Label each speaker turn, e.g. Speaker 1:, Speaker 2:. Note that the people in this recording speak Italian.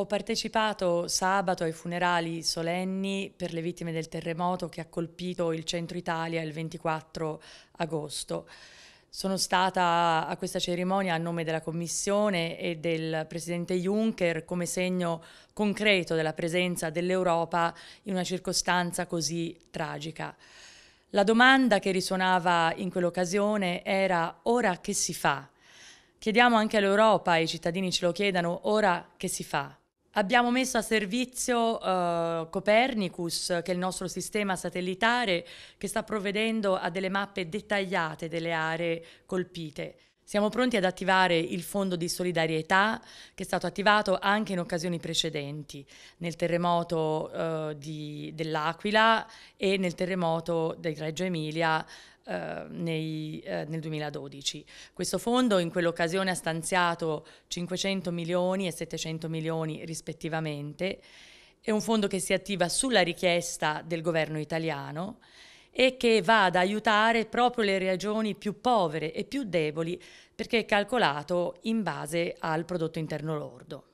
Speaker 1: Ho partecipato sabato ai funerali solenni per le vittime del terremoto che ha colpito il centro Italia il 24 agosto. Sono stata a questa cerimonia a nome della Commissione e del Presidente Juncker come segno concreto della presenza dell'Europa in una circostanza così tragica. La domanda che risuonava in quell'occasione era ora che si fa? Chiediamo anche all'Europa, i cittadini ce lo chiedano, ora che si fa? Abbiamo messo a servizio uh, Copernicus, che è il nostro sistema satellitare che sta provvedendo a delle mappe dettagliate delle aree colpite. Siamo pronti ad attivare il fondo di solidarietà che è stato attivato anche in occasioni precedenti, nel terremoto eh, di, dell'Aquila e nel terremoto di Reggio Emilia eh, nei, eh, nel 2012. Questo fondo in quell'occasione ha stanziato 500 milioni e 700 milioni rispettivamente. È un fondo che si attiva sulla richiesta del governo italiano e che va ad aiutare proprio le regioni più povere e più deboli perché è calcolato in base al prodotto interno lordo.